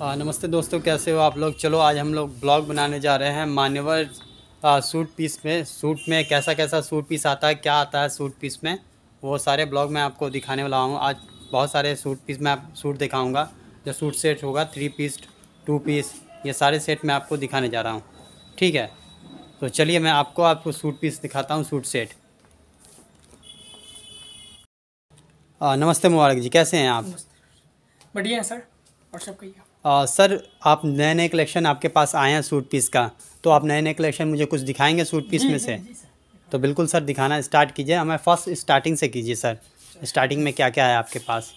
आ, नमस्ते दोस्तों कैसे हो आप लोग चलो आज हम लोग ब्लॉग बनाने जा रहे हैं मान्यवर सूट पीस में सूट में कैसा कैसा सूट पीस आता है क्या आता है सूट पीस में वो सारे ब्लॉग मैं आपको दिखाने वाला हूँ आज बहुत सारे सूट पीस मैं आप सूट दिखाऊँगा जो सूट सेट होगा थ्री पीस टू पीस ये सारे सेट मैं आपको दिखाने जा रहा हूँ ठीक है तो चलिए मैं आपको आपको सूट पीस दिखाता हूँ सूट सेट आ, नमस्ते मुबारक जी कैसे हैं आप बढ़िया है सर और सब कहिए आ, सर आप नए नए कलेक्शन आपके पास आए हैं सूट पीस का तो आप नए नए कलेक्शन मुझे कुछ दिखाएंगे सूट पीस में से तो बिल्कुल सर दिखाना स्टार्ट कीजिए हमें फर्स्ट स्टार्टिंग से कीजिए सर स्टार्टिंग में क्या क्या है आपके पास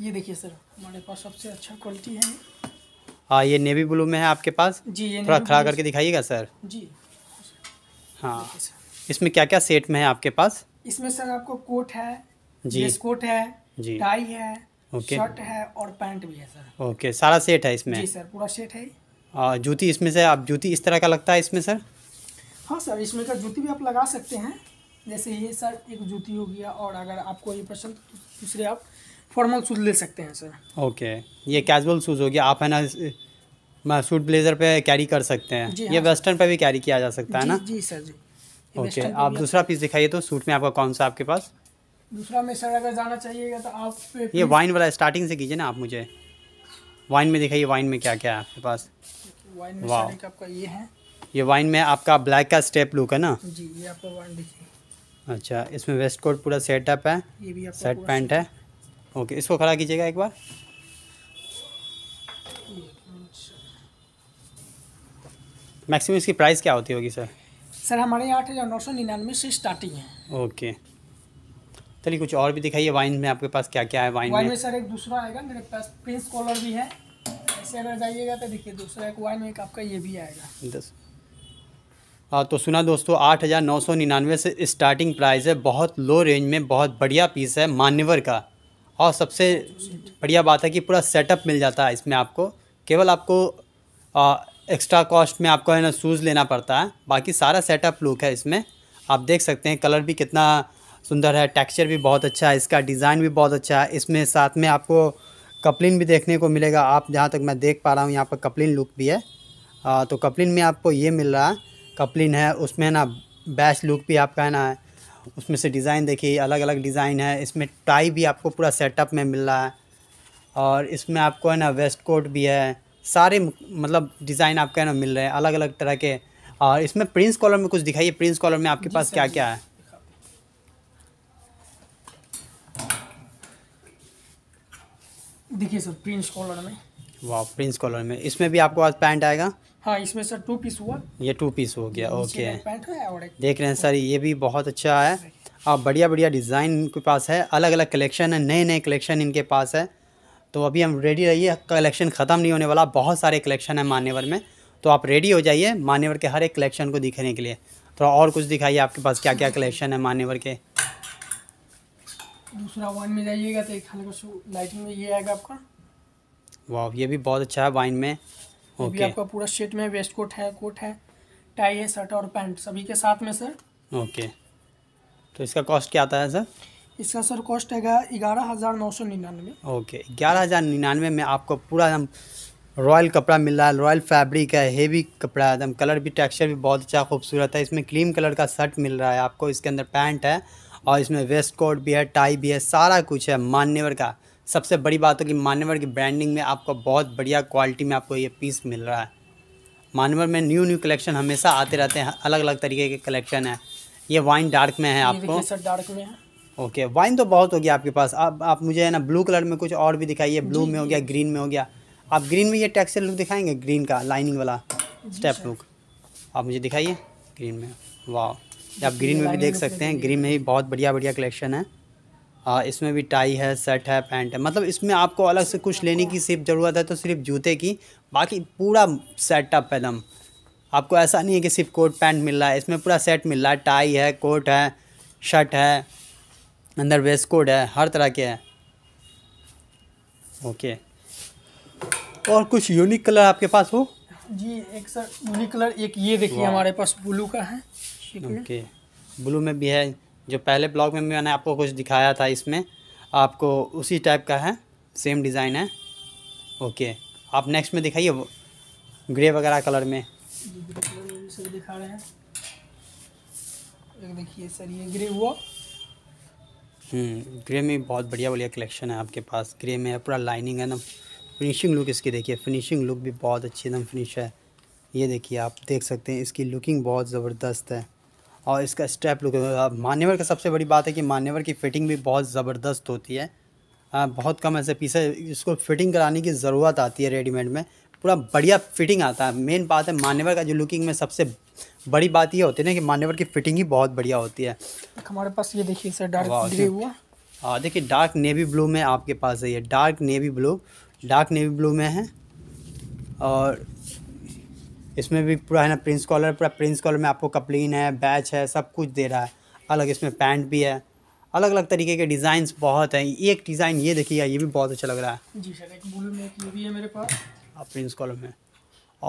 ये देखिए सर हमारे पास सबसे अच्छा क्वालिटी है हाँ ये नेवी ब्लू में है आपके पास जी ये थोड़ा खड़ा करके दिखाइएगा सर जी हाँ इसमें क्या क्या सेट में है आपके पास इसमें सर आपको कोट है जी कोट है जी टाई है ओके शर्ट है और पैंट भी है सर ओके सारा सेट है इसमें जी सर पूरा सेट है और जूती इसमें से आप जूती इस तरह का लगता है इसमें सर हाँ सर इसमें का जूती भी आप लगा सकते हैं जैसे ये सर एक जूती हो गया और अगर आपको ये पसंद तो दूसरे आप फॉर्मल शूज़ ले सकते हैं सर ओके ये कैजुअल शूज़ हो गया आप है ना मैं सूट ब्लेजर पे कैरी कर सकते हैं ये हाँ वेस्टर्न पे भी कैरी किया जा सकता है ना जी सर जी ओके आप दूसरा पीस दिखाइए तो सूट में आपका कौन सा आपके पास दूसरा में सर अगर जाना चाहिएगा तो आप ये वाइन वाला स्टार्टिंग से कीजिए ना आप मुझे वाइन में दिखाइए वाइन में क्या क्या है आपके पास वाइन में आपका ये है ये वाइन में आपका ब्लैक का स्टेप लुक है ना जी ये आपका वाइन देखिए अच्छा इसमें वेस्ट कोट पूरा सेटअप है ये भी सेट पैंट है ओके इसको खड़ा कीजिएगा एक बार मैक्सिमम इसकी प्राइस क्या होती होगी सर सर हमारे यहाँ आठ हज़ार नौ सौ निन्यानवे से स्टार्टिंग है ओके चलिए कुछ और भी दिखाइए वाइन में आपके पास क्या क्या है वाइन, में सर एक दूसरा आएगा मेरे पास प्रिंस कॉलर भी है ऐसे अगर जाइएगा तो देखिए दूसरा एक वाइन एक आपका ये भी आएगा दस हाँ तो सुना दोस्तों आठ हज़ार नौ सौ निन्यानवे से स्टार्टिंग प्राइस है बहुत लो रेंज में बहुत बढ़िया पीस है मान्यवर का और सबसे बढ़िया बात है कि पूरा सेटअप मिल जाता है इसमें आपको केवल आपको आ, एक्स्ट्रा कॉस्ट में आपको है ना शूज़ लेना पड़ता है बाकी सारा सेटअप लुक है इसमें आप देख सकते हैं कलर भी कितना सुंदर है टेक्सचर भी बहुत अच्छा है इसका डिज़ाइन भी बहुत अच्छा है इसमें साथ में आपको कपलिन भी देखने को मिलेगा आप जहाँ तक मैं देख पा रहा हूँ यहाँ पर कपलिन लुक भी है आ, तो कपलिन में आपको ये मिल रहा है कपलिन है उसमें ना बैच लुक भी आपका है ना उसमें से डिज़ाइन देखिए अलग अलग डिज़ाइन है इसमें टाई भी आपको पूरा सेटअप में मिल रहा है और इसमें आपको है ना वेस्ट कोट भी है सारे मतलब डिज़ाइन आपके है ना मिल रहे हैं अलग अलग तरह के और इसमें प्रिंस कॉलर में कुछ दिखाइए प्रिंस कॉलर में आपके पास क्या क्या है देखिए सर प्रिंस कॉलर में वाह प्रिंस कॉलर में इसमें भी आपको आज पैंट आएगा हाँ इसमें सर टू पीस हुआ ये टू पीस हो गया ओके पैंट है और देख रहे हैं सर ये भी बहुत अच्छा है आप बढ़िया बढ़िया डिज़ाइन इनके पास है अलग अलग कलेक्शन है नए नए कलेक्शन इनके पास है तो अभी हम रेडी रहिए कलेक्शन ख़त्म नहीं होने वाला बहुत सारे कलेक्शन है मान्यवर में तो आप रेडी हो जाइए मान्यवर के हर एक कलेक्शन को दिखने के लिए थोड़ा और कुछ दिखाइए आपके पास क्या क्या कलेक्शन है मान्यवर के दूसरा वाइन में जाइएगा तो एक हल्का लाइट में ये आएगा आपका वाह ये भी बहुत अच्छा है वाइन में ओके okay. आपका पूरा सेट में वेस्ट कोट है कोट है टाई है शर्ट और पैंट सभी के साथ में सर ओके तो इसका कॉस्ट क्या आता है सर इसका सर कॉस्ट है ग्यारह हज़ार नौ सौ निन्यानवे ओके ग्यारह हज़ार निन्यानवे में आपको पूरा एकदम रॉयल कपड़ा मिल रहा है रॉयल फैब्रिक है हेवी कपड़ा है एकदम कलर भी टेक्सचर भी बहुत अच्छा खूबसूरत है इसमें क्रीम कलर का शर्ट मिल रहा है आपको इसके अंदर पैंट है और इसमें वेस्ट कोट भी है टाई भी है सारा कुछ है मान्यवर का सबसे बड़ी बात हो कि मान्यवर की ब्रांडिंग में आपको बहुत बढ़िया क्वालिटी में आपको ये पीस मिल रहा है मान्यवर में न्यू न्यू कलेक्शन हमेशा आते रहते हैं अलग अलग तरीके के कलेक्शन है ये वाइन डार्क में है आपको डार्क में है ओके वाइन तो बहुत हो गया आपके पास अब आप मुझे है ना ब्लू कलर में कुछ और भी दिखाइए ब्लू में हो गया ग्रीन में हो गया आप ग्रीन में ये टेक्सचर लुक दिखाएंगे ग्रीन का लाइनिंग वाला स्टेप लुक आप मुझे दिखाइए ग्रीन में वाह आप ग्रीन में भी देख सकते हैं ग्रीन में भी बहुत बढ़िया बढ़िया कलेक्शन है आ, इसमें भी टाई है शर्ट है पैंट है मतलब इसमें आपको अलग से कुछ लेने की सिर्फ ज़रूरत है तो सिर्फ जूते की बाकी पूरा सेटअप है एकदम आपको ऐसा नहीं है कि सिर्फ कोट पैंट मिल रहा है इसमें पूरा सेट मिल रहा है टाई है कोट है शर्ट है अंदर वेस्ट कोट है हर तरह के है ओके और कुछ यूनिक कलर आपके पास हो जी एक सर यूनिक कलर एक ये देखिए हमारे पास ब्लू का है ओके ब्लू में भी है जो पहले ब्लॉग में मैंने आपको कुछ दिखाया था इसमें आपको उसी टाइप का है सेम डिज़ाइन है ओके आप नेक्स्ट में दिखाइए वो ग्रे वगैरह कलर में दिखा रहे हैं देखिए सर ये ग्रे हुआ ग्रे हम्म, में बहुत बढ़िया बढ़िया कलेक्शन है आपके पास ग्रे में है पूरा लाइनिंग है ना फिनिशिंग लुक इसकी देखिए फिनिशिंग लुक भी बहुत अच्छी एकदम फिनिश है ये देखिए आप देख सकते हैं इसकी लुकिंग बहुत ज़बरदस्त है और इसका स्ट्रैप लुक मान्यवर का सबसे बड़ी बात है कि मान्यवर की फ़िटिंग भी बहुत ज़बरदस्त होती है आ, बहुत कम ऐसे पीस है इसको फिटिंग कराने की ज़रूरत आती है रेडीमेड में पूरा बढ़िया फिटिंग आता है मेन बात है मान्यवर का जो लुकिंग में सबसे बड़ी बात ये होती है ना कि मान्यवर की फिटिंग ही बहुत बढ़िया होती है हमारे पास ये देखिए सर डार्क ग्रे हुआ हाँ देखिए डार्क नेवी ब्लू में आपके पास है ये dark navy blue dark navy blue में है और इसमें भी पूरा है ना प्रिंस कॉलर पूरा प्रिंस कॉलर में आपको कपलिन है बैच है सब कुछ दे रहा है अलग इसमें पैंट भी है अलग अलग तरीके के डिज़ाइन बहुत हैं एक डिज़ाइन ये देखिएगा ये भी बहुत अच्छा लग रहा है जी सर एक ब्लू ये भी है मेरे पास हाँ, प्रिंस कॉलर में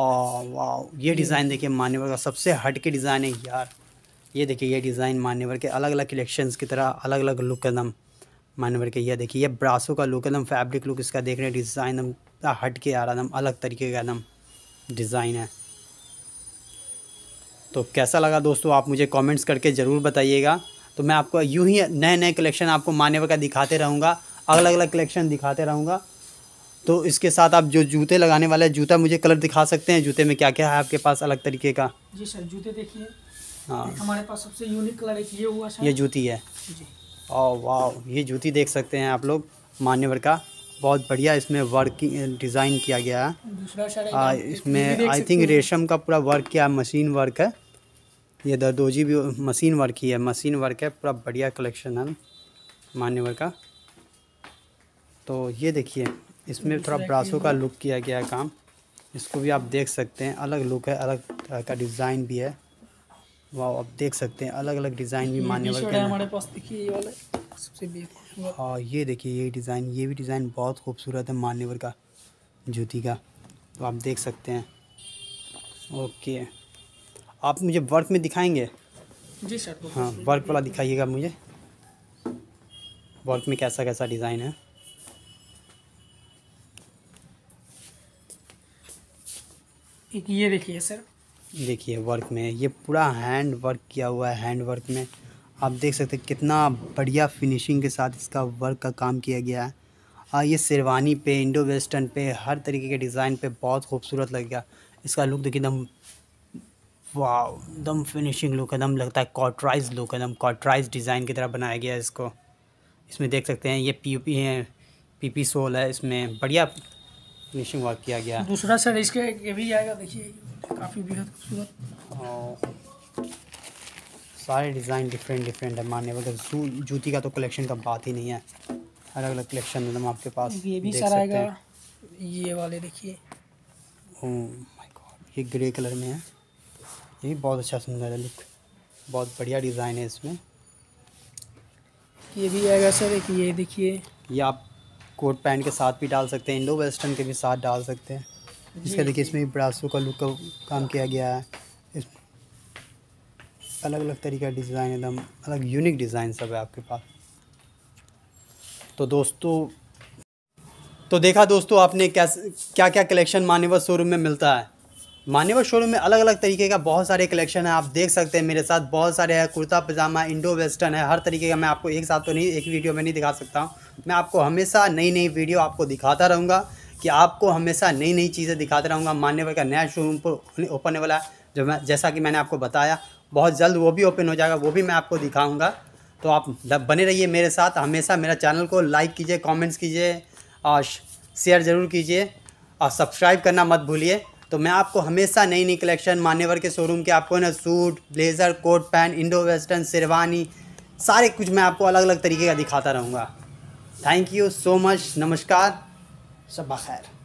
और वाह ये डिज़ाइन देखिए मान्यवर का सबसे हट के डिज़ाइन है यार ये देखिए ये डिज़ाइन मान्यवर के अलग अलग कलेक्शन की तरह अलग अलग लुक एकदम मान्यवर के ये देखिए ये ब्रासो का लुक एकदम फैब्रिक लुक इसका देख रहे हैं डिज़ाइन एकदम हट के आ रहा एकदम अलग तरीके का एकदम डिज़ाइन है तो कैसा लगा दोस्तों आप मुझे कमेंट्स करके ज़रूर बताइएगा तो मैं आपको यूँ ही नए नए कलेक्शन आपको मान्यवर का दिखाते रहूँगा अलग अलग कलेक्शन दिखाते रहूँगा तो इसके साथ आप जो जूते लगाने वाले हैं जूता मुझे कलर दिखा सकते हैं जूते में क्या क्या है आपके पास अलग तरीके का जी सर जूते देखिए हाँ हमारे पास सबसे यूनिक कलर एक ये हुआ सर ये जूती है जी और वाह ये जूती देख सकते हैं आप लोग मान्यवर का बहुत बढ़िया इसमें वर्क डिज़ाइन किया गया है इसमें आई थिंक रेशम का पूरा वर्क किया मशीन वर्क है ये दरदोजी भी मशीन वर्क ही है मशीन वर्क है पूरा बढ़िया कलेक्शन है मान्यवर का तो ये देखिए इसमें थोड़ा ब्रासों का लुक किया गया है काम इसको भी आप देख सकते हैं अलग लुक है अलग तरह का डिज़ाइन भी है वाह आप देख सकते हैं अलग अलग डिज़ाइन भी मान्यवर का हमारे पास देखिए हाँ ये देखिए ये डिज़ाइन ये भी डिज़ाइन बहुत खूबसूरत है मान्यवर का जूती का तो आप देख सकते हैं ओके आप मुझे वर्क में दिखाएंगे जी सर हाँ वर्क वाला दिखाइएगा मुझे वर्क में कैसा कैसा डिज़ाइन है ये देखिए सर देखिए वर्क में ये पूरा हैंड वर्क किया हुआ है हैंड वर्क में आप देख सकते हैं कितना बढ़िया फिनिशिंग के साथ इसका वर्क का काम किया गया है और हाँ, ये शेरवानी पे इंडो वेस्टर्न पे हर तरीके के डिज़ाइन पे बहुत खूबसूरत लग गया इसका लुक देखिए एकदम वाह एकदम फिनिशिंग लुक एकदम लगता है कॉटराइज लुक एकदम कॉटराइज डिज़ाइन की तरह बनाया गया है इसको इसमें देख सकते हैं ये पी है पीपी सोल है इसमें बढ़िया फिनिशिंग वर्क किया गया दूसरा सर इसके ये भी आएगा देखिए काफ़ी बेहद खूबसूरत सारे डिज़ाइन डिफरेंट डिफरेंट है मानने मतलब जूती का तो कलेक्शन का बात ही नहीं है अलग अलग कलेक्शन एकदम आपके पास ये भी सर आएगा ये वाले देखिए ओह माय गॉड ये ग्रे कलर में है ये भी बहुत अच्छा सुंदर है लुक बहुत बढ़िया डिज़ाइन है इसमें ये भी आएगा सर एक ये देखिए ये आप कोट पैंट के साथ भी डाल सकते हैं इंडो वेस्टर्न के भी साथ डाल सकते हैं इसका देखिए इसमें ब्रासो का लुक का काम किया गया है इस अलग अलग तरीका डिज़ाइन एकदम अलग यूनिक डिज़ाइन सब है आपके पास तो दोस्तों तो देखा दोस्तों आपने कैसे क्या क्या कलेक्शन मान्यवर शोरूम में मिलता है मान्यवर शोरूम में अलग अलग तरीके का बहुत सारे कलेक्शन है आप देख सकते हैं मेरे साथ बहुत सारे है कुर्ता पजामा इंडो वेस्टर्न है हर तरीके का मैं आपको एक साथ तो नहीं एक वीडियो में नहीं दिखा सकता हूँ मैं आपको हमेशा नई नई वीडियो आपको दिखाता रहूँगा कि आपको हमेशा नई नई चीज़ें दिखाता रहूँगा मान्यवर का नया शोरूम तो ओपन होने वाला है जो मैं जैसा कि मैंने आपको बताया बहुत जल्द वो भी ओपन हो जाएगा वो भी मैं आपको दिखाऊँगा तो आप बने रहिए मेरे साथ हमेशा मेरा चैनल को लाइक कीजिए कॉमेंट्स कीजिए और शेयर ज़रूर कीजिए और सब्सक्राइब करना मत भूलिए तो मैं आपको हमेशा नई नई कलेक्शन मान्यवर के शोरूम के आपको ना suit blazer coat pant Indo western sherwani सारे कुछ मैं आपको अलग अलग तरीके का दिखाता रहूँगा थैंक यू सो मच नमस्कार सब खैर